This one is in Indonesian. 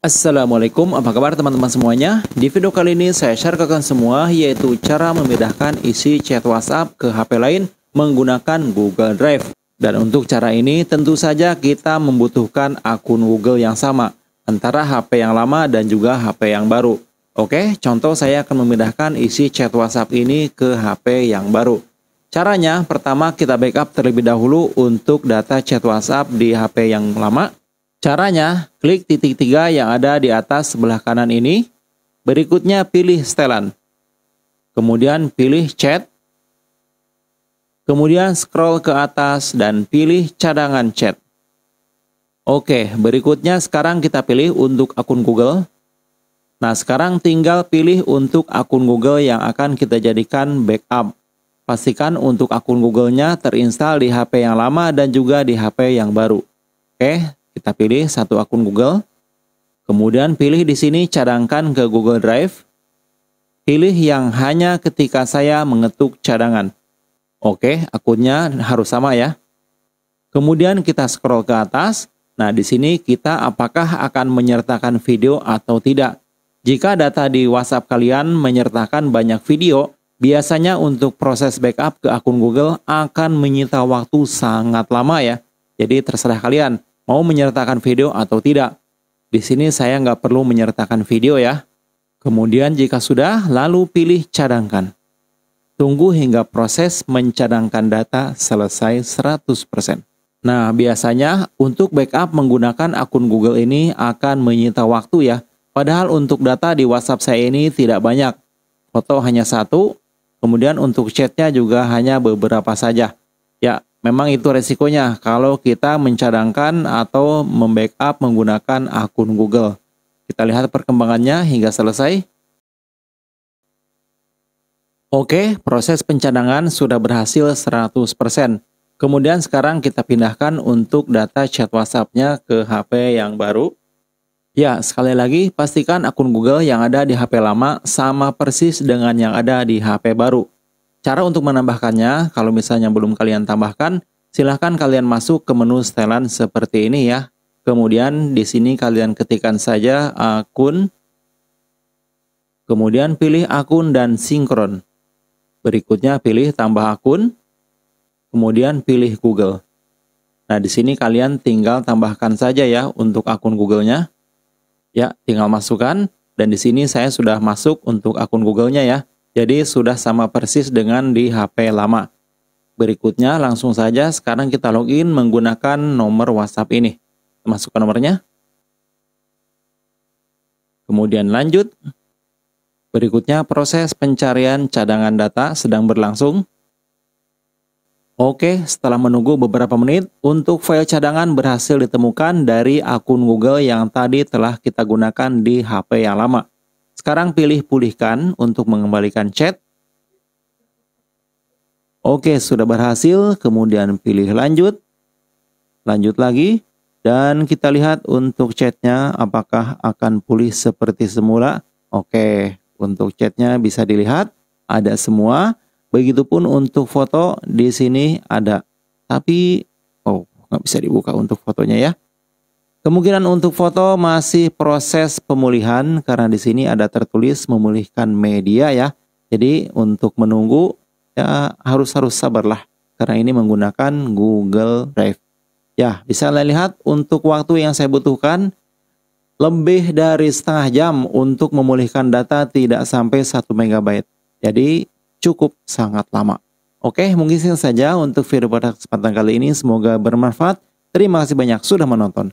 Assalamualaikum, apa kabar teman-teman semuanya? Di video kali ini saya share ke kalian semua yaitu cara memindahkan isi chat WhatsApp ke HP lain menggunakan Google Drive. Dan untuk cara ini tentu saja kita membutuhkan akun Google yang sama antara HP yang lama dan juga HP yang baru. Oke, contoh saya akan memindahkan isi chat WhatsApp ini ke HP yang baru. Caranya, pertama kita backup terlebih dahulu untuk data chat WhatsApp di HP yang lama Caranya, klik titik tiga yang ada di atas sebelah kanan ini. Berikutnya pilih setelan. Kemudian pilih chat. Kemudian scroll ke atas dan pilih cadangan chat. Oke, berikutnya sekarang kita pilih untuk akun Google. Nah, sekarang tinggal pilih untuk akun Google yang akan kita jadikan backup. Pastikan untuk akun Google-nya terinstall di HP yang lama dan juga di HP yang baru. Oke, kita pilih satu akun Google. Kemudian pilih di sini cadangkan ke Google Drive. Pilih yang hanya ketika saya mengetuk cadangan. Oke, akunnya harus sama ya. Kemudian kita scroll ke atas. Nah, di sini kita apakah akan menyertakan video atau tidak. Jika data di WhatsApp kalian menyertakan banyak video, biasanya untuk proses backup ke akun Google akan menyita waktu sangat lama ya. Jadi terserah kalian mau menyertakan video atau tidak. Di sini saya nggak perlu menyertakan video ya. Kemudian jika sudah, lalu pilih cadangkan. Tunggu hingga proses mencadangkan data selesai 100%. Nah, biasanya untuk backup menggunakan akun Google ini akan menyita waktu ya. Padahal untuk data di WhatsApp saya ini tidak banyak. Foto hanya satu, kemudian untuk chatnya juga hanya beberapa saja. Ya, memang itu resikonya kalau kita mencadangkan atau membackup menggunakan akun Google. Kita lihat perkembangannya hingga selesai. Oke, proses pencadangan sudah berhasil 100%. Kemudian sekarang kita pindahkan untuk data chat WhatsApp-nya ke HP yang baru. Ya, sekali lagi pastikan akun Google yang ada di HP lama sama persis dengan yang ada di HP baru. Cara untuk menambahkannya, kalau misalnya belum kalian tambahkan, silahkan kalian masuk ke menu setelan seperti ini ya. Kemudian di sini kalian ketikkan saja akun, kemudian pilih akun dan sinkron. Berikutnya pilih tambah akun, kemudian pilih Google. Nah di sini kalian tinggal tambahkan saja ya untuk akun Google-nya. Ya, tinggal masukkan dan di sini saya sudah masuk untuk akun Google-nya ya. Jadi sudah sama persis dengan di HP lama. Berikutnya langsung saja sekarang kita login menggunakan nomor WhatsApp ini. Masukkan nomornya. Kemudian lanjut. Berikutnya proses pencarian cadangan data sedang berlangsung. Oke, setelah menunggu beberapa menit, untuk file cadangan berhasil ditemukan dari akun Google yang tadi telah kita gunakan di HP yang lama. Sekarang pilih pulihkan untuk mengembalikan chat. Oke, sudah berhasil. Kemudian pilih lanjut. Lanjut lagi. Dan kita lihat untuk chatnya apakah akan pulih seperti semula. Oke, untuk chatnya bisa dilihat. Ada semua. Begitupun untuk foto di sini ada. Tapi, oh nggak bisa dibuka untuk fotonya ya. Kemungkinan untuk foto masih proses pemulihan karena di sini ada tertulis memulihkan media ya. Jadi untuk menunggu ya harus harus sabarlah karena ini menggunakan Google Drive. Ya, bisa Anda lihat untuk waktu yang saya butuhkan lebih dari setengah jam untuk memulihkan data tidak sampai 1 MB. Jadi cukup sangat lama. Oke, mungkin saja untuk video pada kesempatan kali ini. Semoga bermanfaat. Terima kasih banyak sudah menonton.